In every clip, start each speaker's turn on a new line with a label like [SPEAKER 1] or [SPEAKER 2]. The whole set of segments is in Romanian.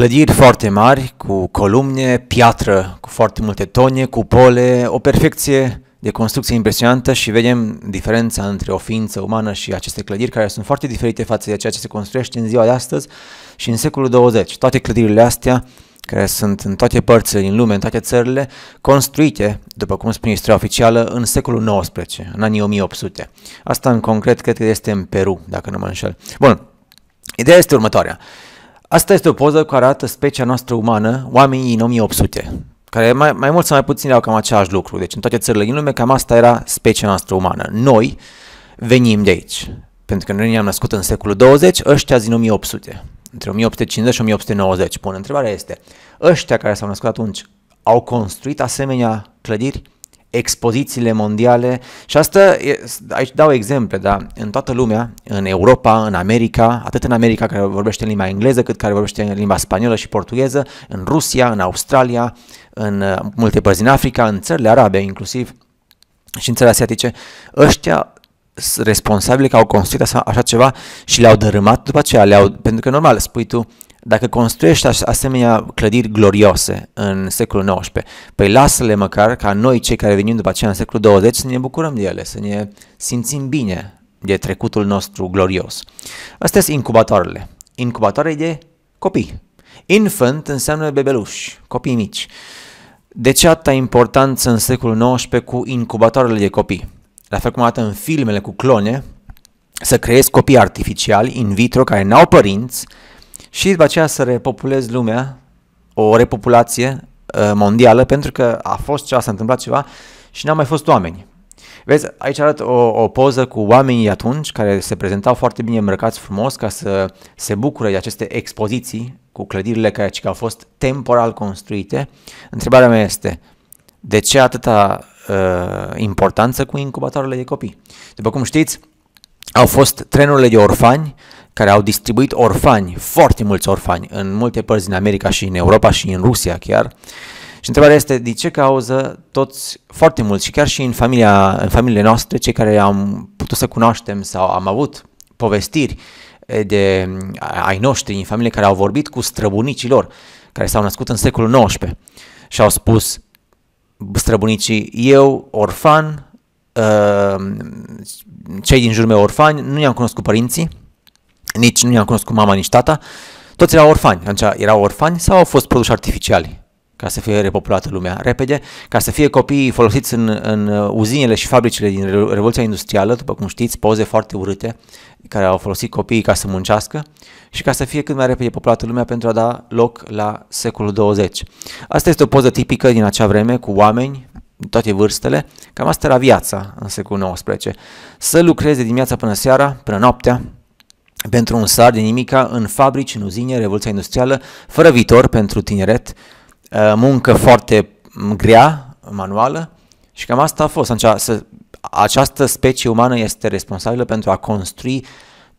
[SPEAKER 1] Clădiri foarte mari, cu columne, piatră, cu foarte multe tone, cupole, o perfecție de construcție impresionantă și vedem diferența între o ființă umană și aceste clădiri care sunt foarte diferite față de ceea ce se construiește în ziua de astăzi și în secolul 20. Toate clădirile astea care sunt în toate părțile din lume, în toate țările, construite, după cum spune istoria oficială, în secolul 19, în anii 1800. Asta în concret cred că este în Peru, dacă nu mă înșel. Bun, ideea este următoarea. Uh, Asta este o poză care arată specia noastră umană, oamenii în 1800, care mai, mai mult sau mai puțin erau cam același lucru. Deci în toate țările din lume cam asta era specia noastră umană. Noi venim de aici, pentru că noi ne-am născut în secolul 20, ăștia din 1800. Între 1850 și 1890, pun. Întrebarea este, ăștia care s-au născut atunci au construit asemenea clădiri? expozițiile mondiale și asta, e, aici dau exemple, dar în toată lumea, în Europa, în America, atât în America care vorbește în limba engleză, cât care vorbește în limba spaniolă și portugheză, în Rusia, în Australia, în uh, multe părți din Africa, în țările arabe inclusiv și în țările asiatice, ăștia responsabili că au construit așa, așa ceva și le-au dărâmat după aceea, le-au, pentru că normal, spui tu, dacă construiești asemenea clădiri glorioase în secolul XIX, păi lasă-le măcar ca noi, cei care venim după aceea în secolul XX, să ne bucurăm de ele, să ne simțim bine de trecutul nostru glorios. Astea sunt incubatoarele. Incubatoare de copii. Infant înseamnă bebeluș, copii mici. De ce atâta importanță în secolul XIX cu incubatoarele de copii? La fel cum arată în filmele cu clone, să creezi copii artificiali in vitro care n-au părinți, și după aceea să repopulezi lumea, o repopulație uh, mondială, pentru că a fost ceva, s-a întâmplat ceva și n-au mai fost oameni. Vezi, aici arată o, o poză cu oamenii atunci care se prezentau foarte bine îmbrăcați frumos ca să se bucure de aceste expoziții cu clădirile care, au fost temporal construite. Întrebarea mea este, de ce atâta uh, importanță cu incubatoarele de copii? După cum știți, au fost trenurile de orfani, uh, care au distribuit orfani, foarte mulți orfani, în multe părți din America și în Europa și în Rusia chiar. Și întrebarea este de ce cauză toți, foarte mulți și chiar și în, familia, în familiile noastre, cei care am putut să cunoaștem sau am avut povestiri eh, de ai noștri în familie care au vorbit cu străbunicii lor, care s-au născut în secolul XIX și au spus străbunicii, eu orfan, ă, cei din jurul meu orfani, nu i-am cunoscut părinții, nici nu i-am cunoscut mama, nici tata, toți erau orfani, atunci erau orfani sau au fost produși artificiali ca să fie repopulată lumea repede, ca să fie copiii folosiți în, în uzinele și fabricile din Revoluția Industrială, după cum știți, poze foarte urâte, care au folosit copiii ca să muncească și ca să fie cât mai repede populată lumea pentru a da loc la secolul 20. Asta este o poză tipică din acea vreme cu oameni toate vârstele, cam asta era viața în secolul 19. Să lucreze dimineața până seara, până noaptea, pentru un sar din nimica în fabrici, în uzine, revoluția industrială, fără viitor pentru tineret, uh, muncă foarte grea, manuală și cam asta a fost. Această specie umană este responsabilă pentru a construi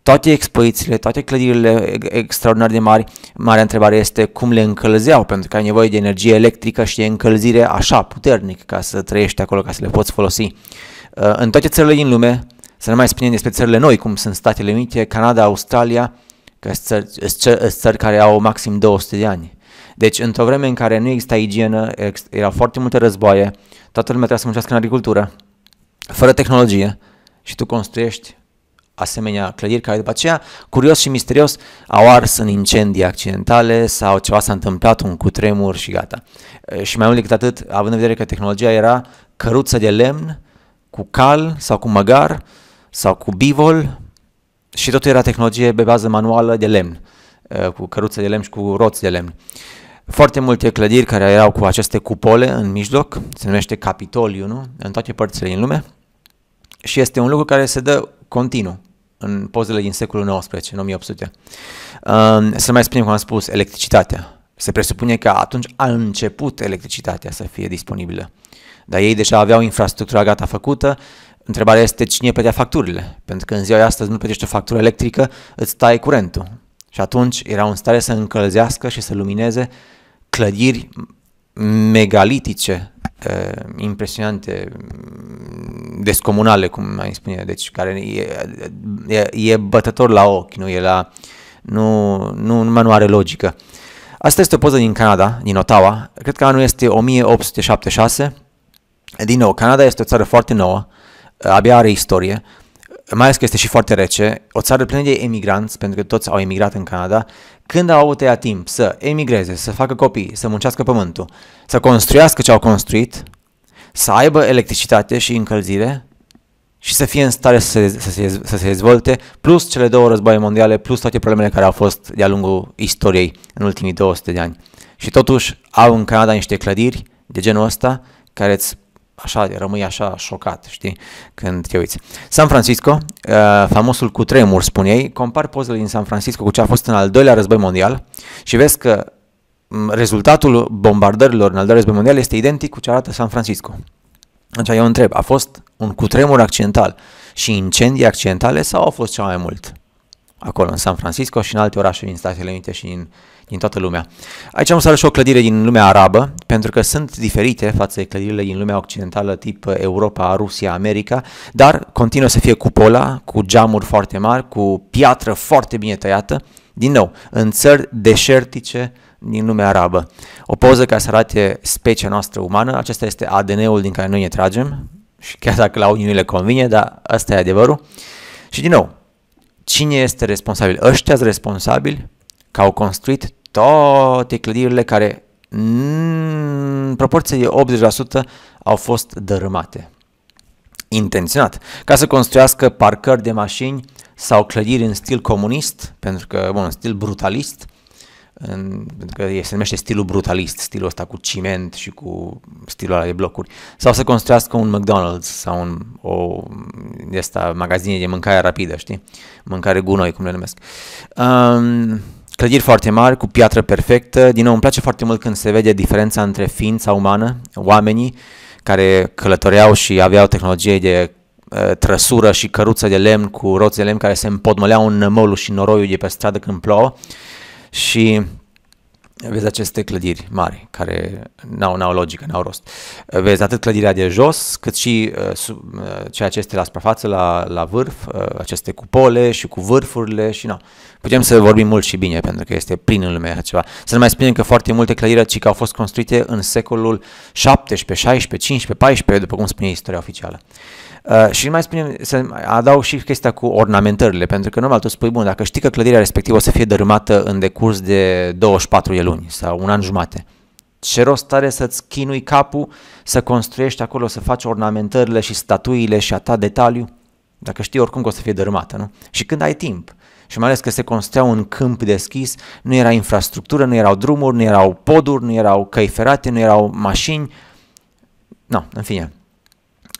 [SPEAKER 1] toate expozițiile, toate clădirile extraordinar de mari, marea întrebare este cum le încălzeau, pentru că ai nevoie de energie electrică și de încălzire așa puternic ca să trăiești acolo, ca să le poți folosi. Uh, în toate țările din lume, să ne mai spunem despre țările noi, cum sunt Statele Unite, Canada, Australia, că sunt țări, țări care au maxim 200 de ani. Deci, într-o vreme în care nu exista igienă, erau foarte multe războaie, toată lumea trebuia să muncească în agricultură, fără tehnologie, și tu construiești asemenea clădiri care după aceea, curios și misterios, au ars în incendii accidentale sau ceva s-a întâmplat, un cutremur și gata. Și mai mult decât atât, având în vedere că tehnologia era căruță de lemn, cu cal sau cu măgar, sau cu bivol și totul era tehnologie pe bază manuală de lemn, uh, cu căruțe de lemn și cu roți de lemn. Foarte multe clădiri care erau cu aceste cupole în mijloc, se numește Capitoliu, nu? în toate părțile din lume, și este un lucru care se dă continuu în pozele din secolul XIX, în 1800. Um, să mai spunem, cum am spus, electricitatea. Se presupune că atunci a început electricitatea să fie disponibilă. Dar ei deja aveau infrastructura gata făcută Întrebarea este cine plătea facturile, pentru că în ziua de astăzi nu plătești o factură electrică, îți tai curentul. Și atunci era în stare să încălzească și să lumineze clădiri megalitice, impresionante, descomunale, cum mai spune, deci care e, e, e bătător la ochi, nu e la... Nu, nu, numai nu are logică. Asta este o poză din Canada, din Ottawa. Cred că anul este 1876. Din nou, Canada este o țară foarte nouă. Uh, abia are istorie, mai ales că este și foarte rece, o țară plină de emigranți, pentru că toți au emigrat în Canada, când au avut ea timp să emigreze, să facă copii, să muncească pământul, să construiască ce au construit, să aibă electricitate și încălzire și să fie în stare să se, să se, să se dezvolte, plus cele două războaie mondiale, plus toate problemele care au fost de-a lungul istoriei în ultimii 200 de ani. Și totuși au în Canada niște clădiri de genul ăsta care îți așa, rămâi așa șocat, știi, când te uiți. San Francisco, uh, famosul cu tremur, spun ei, compar pozele din San Francisco cu ce a fost în al doilea război mondial și vezi că mm, rezultatul bombardărilor în al doilea război mondial este identic cu ce arată San Francisco. Deci eu întreb, a fost un cutremur accidental și incendii accidentale sau au fost cea mai mult? Acolo, în San Francisco și în alte orașe din Statele Unite și în din toată lumea. Aici am să arăt și o clădire din lumea arabă, pentru că sunt diferite față de clădirile din lumea occidentală, tip Europa, Rusia, America, dar continuă să fie cupola, cu geamuri foarte mari, cu piatră foarte bine tăiată, din nou, în țări deșertice din lumea arabă. O poză care să arate specia noastră umană, acesta este ADN-ul din care noi ne tragem, și chiar dacă la unii nu le convine, dar asta e adevărul. Și din nou, cine este responsabil? Ăștia sunt responsabili că au construit toate clădirile care mm, în proporție de 80% au fost dărâmate. Intenționat, ca să construiască parcări de mașini sau clădiri în stil comunist, pentru că, bun, în stil brutalist, în, pentru că se numește stilul brutalist, stilul ăsta cu ciment și cu stilul ăla de blocuri, sau să construiască un McDonald's sau un, o de asta, magazine de mâncare rapidă, știi? Mâncare gunoi, cum le numesc. Um, Clădiri foarte mari, cu piatră perfectă. Din nou, îmi place foarte mult când se vede diferența între ființa umană, oamenii care călătoreau și aveau tehnologie de uh, trăsură și căruță de lemn cu roți de lemn care se împodmăleau în mălul și noroiul de pe stradă când plouă și vezi aceste clădiri mari care n-au, n-au logică, n-au rost. Vezi atât clădirea de jos, cât și uh, sub, uh, ceea ce este la suprafață, la, la vârf, uh, aceste cupole și cu vârfurile și nu. Putem să vorbim mult și bine, pentru că este plin în lumea ceva. Să nu mai spunem că foarte multe clădiri ci că au fost construite în secolul 17, 16, 15, 14, după cum spune istoria oficială. Uh, Uh, și mai spunem, să adaug și chestia cu ornamentările, pentru că normal tu spui, bun, dacă știi că clădirea respectivă o să fie dărâmată în decurs de 24 de luni sau un an jumate, ce rost are să-ți chinui capul, să construiești acolo, să faci ornamentările și statuile și a ta detaliu, dacă știi oricum că o să fie dărâmată, nu? Și când ai timp, și mai ales că se construiau un câmp deschis, nu era infrastructură, nu erau drumuri, nu erau poduri, nu erau căi ferate, nu erau mașini. Nu, no, în fine.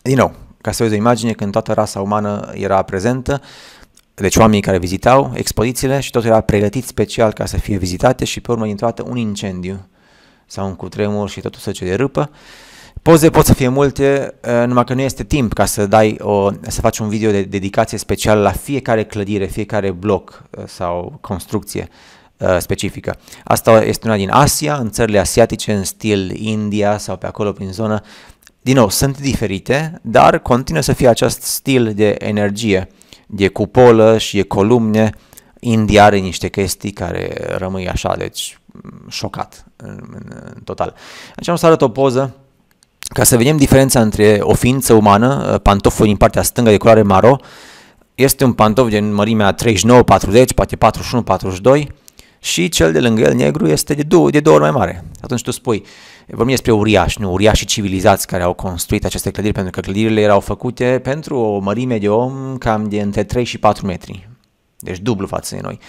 [SPEAKER 1] Din nou, ca să vezi o imagine când toată rasa umană era prezentă, deci oamenii care vizitau expozițiile și totul era pregătit special ca să fie vizitate și pe urmă din toată un incendiu sau un cutremur și totul se ce de râpă. Poze pot să fie multe, eh, numai că nu este timp ca să dai o, să faci un video de dedicație special la fiecare clădire, fiecare bloc eh, sau construcție eh, specifică. Asta este una din Asia, în țările asiatice, în stil India sau pe acolo prin zonă, din nou, sunt diferite, dar continuă să fie acest stil de energie, de cupolă și de columne. India are niște chestii care rămâi așa, deci mm, șocat în, în total. Deci am să arăt o poză ca să vedem diferența între o ființă umană, uh, pantoful din partea stângă de culoare maro, este un pantof din mărimea 39-40, poate 41-42, și cel de lângă el, negru, este de două, de două ori mai mare. Atunci tu spui, vorbim despre uriași, nu uriașii civilizați care au construit aceste clădiri, pentru că clădirile erau făcute pentru o mărime de om cam de între 3 și 4 metri. Deci dublu față de noi.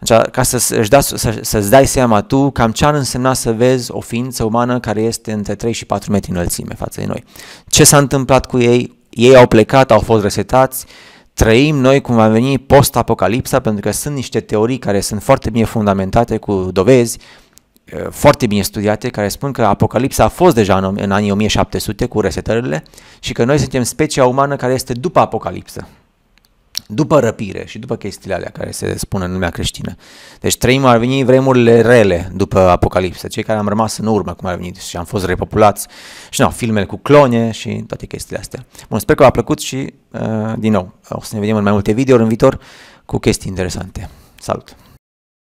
[SPEAKER 1] Deci, ca să-ți, da, să, să-ți dai seama tu cam ce ar însemna să vezi o ființă umană care este între 3 și 4 metri înălțime față de noi. Ce s-a întâmplat cu ei? Ei au plecat, au fost resetați, uh, trăim noi cum va veni post-apocalipsa, pentru că sunt niște teorii care sunt foarte bine fundamentate cu dovezi, foarte bine studiate, care spun că apocalipsa a fost deja în, în anii 1700 cu resetările și că noi suntem specia umană care este după apocalipsă după răpire și după chestiile alea care se spun în lumea creștină. Deci trăim, ar veni vremurile rele după Apocalipsă, cei care am rămas în urmă, cum ar venit și am fost repopulați, și nu, filmele cu clone și toate chestiile astea. Bun, sper că v-a plăcut și, uh, din nou, o să ne vedem în mai multe videouri în viitor cu chestii interesante. Salut!